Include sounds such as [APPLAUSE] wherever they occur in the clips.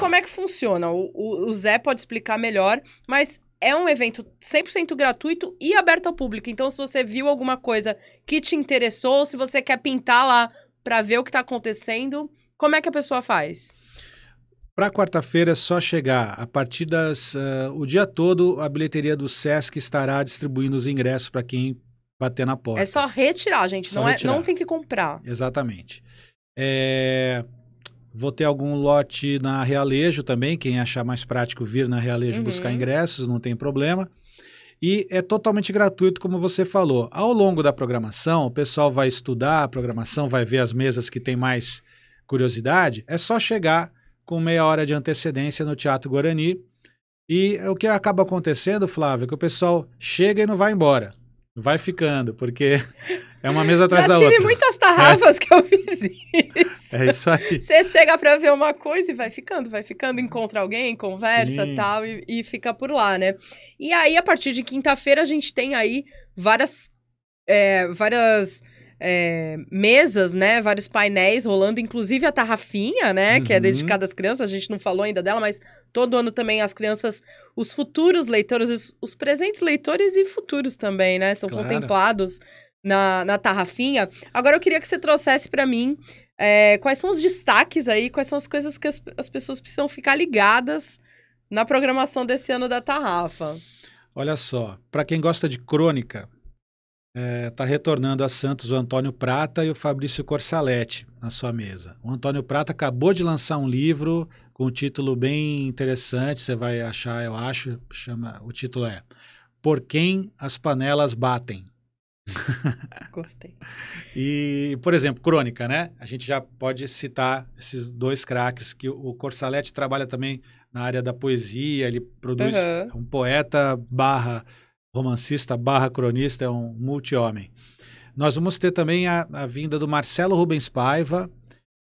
como é que funciona. O, o, o Zé pode explicar melhor, mas é um evento 100% gratuito e aberto ao público. Então, se você viu alguma coisa que te interessou, se você quer pintar lá para ver o que está acontecendo, como é que a pessoa faz? Para quarta-feira é só chegar. A partir das. Uh, o dia todo, a bilheteria do SESC estará distribuindo os ingressos para quem bater na é porta. É só retirar, gente. Só não, retirar. É, não tem que comprar. Exatamente. É, Vou ter algum lote na Realejo também, quem achar mais prático vir na Realejo uhum. buscar ingressos, não tem problema. E é totalmente gratuito, como você falou. Ao longo da programação, o pessoal vai estudar a programação, vai ver as mesas que tem mais curiosidade. É só chegar com meia hora de antecedência no Teatro Guarani. E é o que acaba acontecendo, Flávio, é que o pessoal chega e não vai embora. Vai ficando, porque é uma mesa atrás Já da outra. Já tive muitas é. tarrafas é. que eu [LAUGHS] fiz isso. É isso aí. Você chega para ver uma coisa e vai ficando, vai ficando, encontra alguém, conversa tal, e, e fica por lá, né? E aí, a partir de quinta-feira, a gente tem aí várias. É, várias é, mesas, né? Vários painéis rolando, inclusive a tarrafinha, né? Uhum. Que é uhum. dedicada às crianças. A gente não falou ainda dela, mas todo ano também as crianças, os futuros leitores, os, os presentes leitores e futuros também, né? São claro. contemplados na, na tarrafinha. Agora eu queria que você trouxesse para mim é, quais são os destaques aí, quais são as coisas que as, as pessoas precisam ficar ligadas na programação desse ano da Tarrafa. Olha só, para quem gosta de crônica, está eh, retornando a Santos o Antônio Prata e o Fabrício Corsaletti na sua mesa. O Antônio Prata acabou de lançar um livro com um título bem interessante, você vai achar, eu acho, chama, o título é Por quem as panelas batem. [LAUGHS] Gostei. e, por exemplo, crônica, né? A gente já pode citar esses dois craques que o Corsaletti trabalha também na área da poesia, ele produz uhum. um poeta barra romancista barra cronista, é um multi-homem. Nós vamos ter também a, a vinda do Marcelo Rubens Paiva,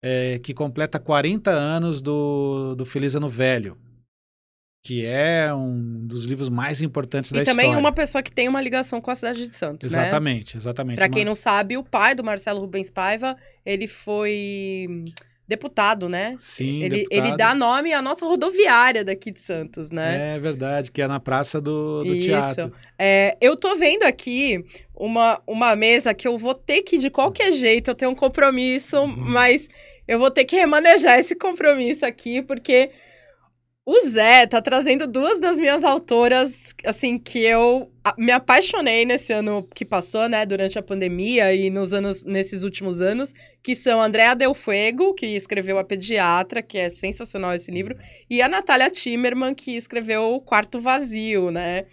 é, que completa 40 anos do, do Feliz Ano Velho que é um dos livros mais importantes e da história. E também uma pessoa que tem uma ligação com a cidade de Santos, Exatamente, né? exatamente. Para quem não sabe, o pai do Marcelo Rubens Paiva, ele foi deputado, né? Sim, ele, deputado. ele dá nome à nossa rodoviária daqui de Santos, né? É verdade, que é na Praça do, do Isso. Teatro. É, eu tô vendo aqui uma, uma mesa que eu vou ter que, de qualquer jeito, eu tenho um compromisso, uhum. mas eu vou ter que remanejar esse compromisso aqui, porque o Zé tá trazendo duas das minhas autoras, assim, que eu me apaixonei nesse ano que passou, né, durante a pandemia e nos anos, nesses últimos anos, que são Andréa Del Fuego, que escreveu A Pediatra, que é sensacional esse livro, e a Natália Timerman, que escreveu O Quarto Vazio, né,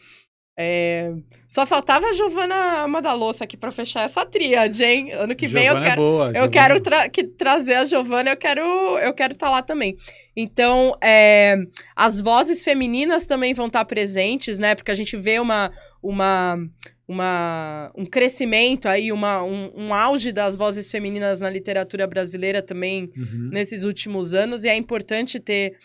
é... Só faltava a Giovana Madalossa aqui para fechar essa tríade, hein? Ano que vem eu é quero, é boa, eu quero tra que trazer a Giovana, eu quero eu quero estar tá lá também. Então, é... as vozes femininas também vão estar tá presentes, né? Porque a gente vê uma uma uma, um crescimento aí, uma, um, um, auge das vozes femininas na literatura brasileira também uhum. nesses últimos anos, e é importante ter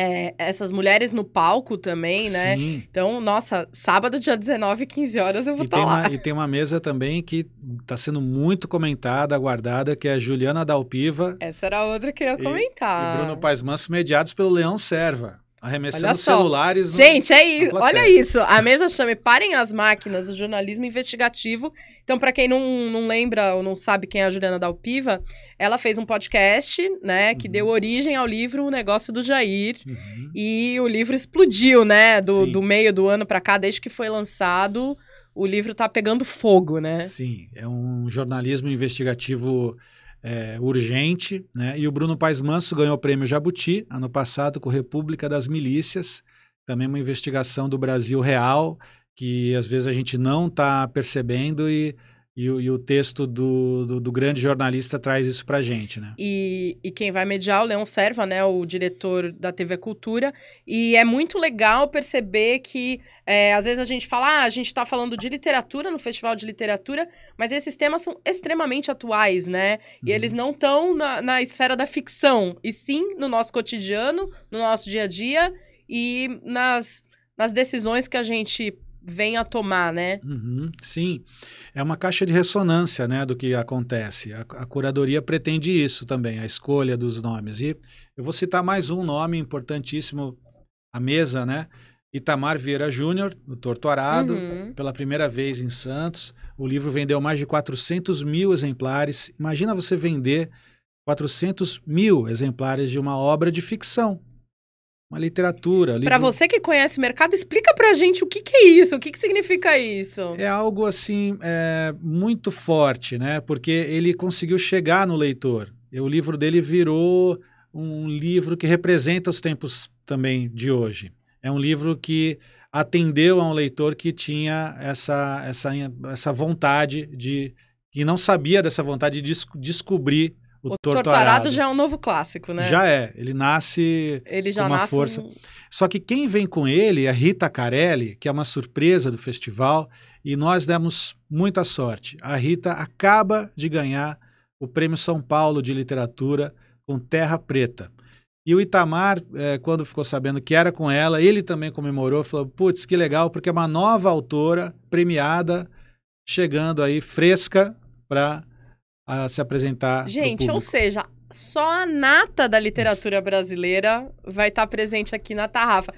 é, essas mulheres no palco também, né? Sim. Então, nossa, sábado, dia 19, 15 horas, eu vou estar tá lá. Uma, e tem uma mesa também que está sendo muito comentada, aguardada, que é a Juliana Dalpiva. Essa era a outra que eu ia comentar. E, e Bruno Paes Manso, mediados pelo Leão Serva. Arremessando celulares. Gente, é isso. Olha isso. A mesa chama Parem as Máquinas, o jornalismo investigativo. Então, para quem não, não lembra ou não sabe quem é a Juliana Dalpiva, ela fez um podcast, né, que uhum. deu origem ao livro O Negócio do Jair. Uhum. E o livro explodiu, né, do, do meio do ano para cá, desde que foi lançado. O livro tá pegando fogo, né? Sim, é um jornalismo investigativo é, urgente. Né? E o Bruno Paes Manso ganhou o prêmio Jabuti ano passado com República das Milícias, também uma investigação do Brasil real que às vezes a gente não está percebendo e e o, e o texto do, do, do, grande jornalista traz isso pra gente, né? E, e quem vai mediar é o Leão Serva, né? O diretor da TV Cultura. E é muito legal perceber que é, às vezes a gente fala, ah, a gente está falando de literatura no Festival de Literatura, mas esses temas são extremamente atuais, né? E uhum. eles não estão na, na esfera da ficção, e sim no nosso cotidiano, no nosso dia a dia e nas, nas decisões que a gente vem a tomar, né? Uhum, sim, é uma caixa de ressonância, né, do que acontece. A, a, curadoria pretende isso também, a escolha dos nomes. E eu vou citar mais um nome importantíssimo à mesa, né? Itamar Vieira Júnior, do Torturado, uhum. pela primeira vez em Santos. O livro vendeu mais de 400 mil exemplares. Imagina você vender 400 mil exemplares de uma obra de ficção uma literatura. Livro... Para você que conhece o mercado, explica para a gente o que, que, é isso, o que, que significa isso. É algo assim é, muito forte, né? Porque ele conseguiu chegar no leitor. E o livro dele virou um livro que representa os tempos também de hoje. É um livro que atendeu a um leitor que tinha essa, essa, essa vontade de que não sabia dessa vontade de descobrir o, o torturado. já é um novo clássico, né? Já é. Ele nasce ele já com uma nasce força. Um... Só que quem vem com ele é Rita Carelli, que é uma surpresa do festival, e nós demos muita sorte. A Rita acaba de ganhar o Prêmio São Paulo de Literatura com Terra Preta. E o Itamar, é, quando ficou sabendo que era com ela, ele também comemorou, falou: putz, que legal, porque é uma nova autora premiada, chegando aí fresca para a se apresentar. Gente, ou seja, só a nata da literatura brasileira vai estar tá presente aqui na Tarrafa.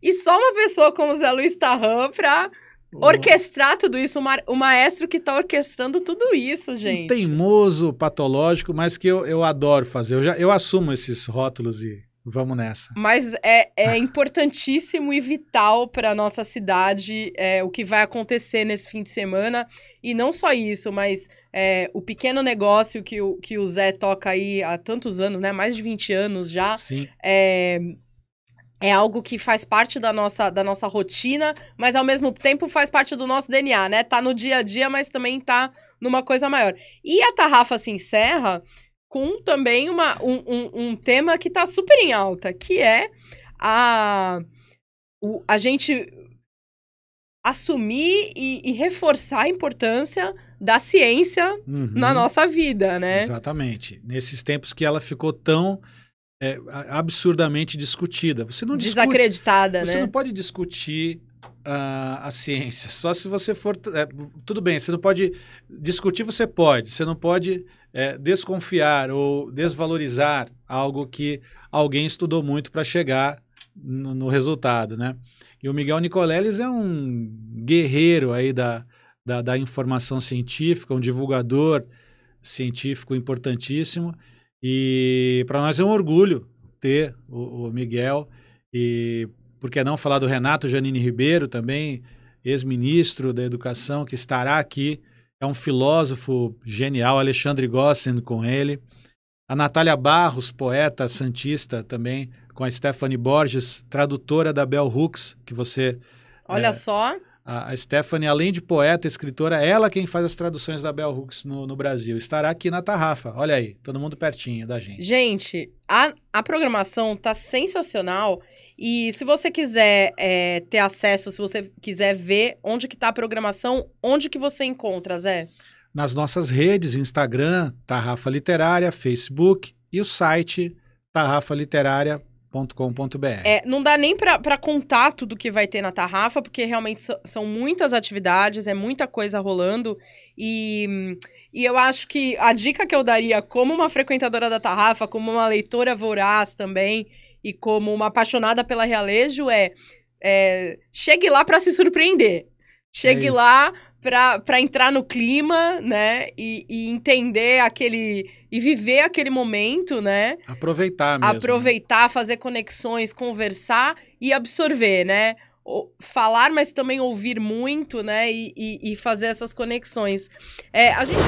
E só uma pessoa como Zé Luiz Tarran para orquestrar tudo isso, o, maestro que está orquestrando tudo isso, gente. Um teimoso, patológico, mas que eu, eu adoro fazer. Eu, já, eu assumo esses rótulos e Vamos nessa. Mas é, é [LAUGHS] importantíssimo e vital para nossa cidade é, o que vai acontecer nesse fim de semana. E não só isso, mas é, o pequeno negócio que o, que o Zé toca aí há tantos anos, né? Mais de 20 anos já. Sim. É, é algo que faz parte da nossa, da nossa rotina, mas ao mesmo tempo faz parte do nosso DNA, né? Tá no dia a dia, mas também tá numa coisa maior. E a Tarrafa se encerra com também uma, um, um, um tema que está super em alta, que é a, o, a gente assumir e, e reforçar a importância da ciência uhum. na nossa vida, né? Exatamente. Nesses tempos que ela ficou tão é, absurdamente discutida. Você não desacreditada, né? Você não pode discutir uh, a ciência. Só se você for é, tudo bem. Você não pode discutir, você pode. Você não pode é, desconfiar ou desvalorizar algo que alguém estudou muito para chegar no, no, resultado, né? E o Miguel Nicoleles é um guerreiro aí da, da, da informação científica, um divulgador científico importantíssimo. E para nós é um orgulho ter o, o, Miguel e por que não falar do Renato Janine Ribeiro também, ex-ministro da Educação, que estará aqui é um filósofo genial, Alexandre Gossen com ele. A Natália Barros, poeta santista também, com a Stephanie Borges, tradutora da Bell Hooks, que você. Olha é, só. A, Stephanie, além de poeta, escritora, ela quem faz as traduções da Bell Hooks no, no, Brasil. Estará aqui na Tarrafa. Olha aí, todo mundo pertinho da gente. Gente, a, a programação tá sensacional. E se você quiser é, ter acesso, se você quiser ver onde que está a programação, onde que você encontra, Zé? Nas nossas redes, Instagram, Tarrafa Literária, Facebook e o site tarrafaliterária.com com.br É, não dá nem para contar tudo que vai ter na Tarrafa, porque realmente são muitas atividades, é muita coisa rolando. E, e eu acho que a dica que eu daria, como uma frequentadora da Tarrafa, como uma leitora voraz também, e como uma apaixonada pela realejo, é, é chegue lá para se surpreender. É Chegue é lá para entrar no clima, né? E, e, entender aquele. e viver aquele momento, né? Aproveitar mesmo. Né? Aproveitar, fazer conexões, conversar e absorver, né? falar, mas também ouvir muito, né? E, e, e fazer essas conexões. É, a gente.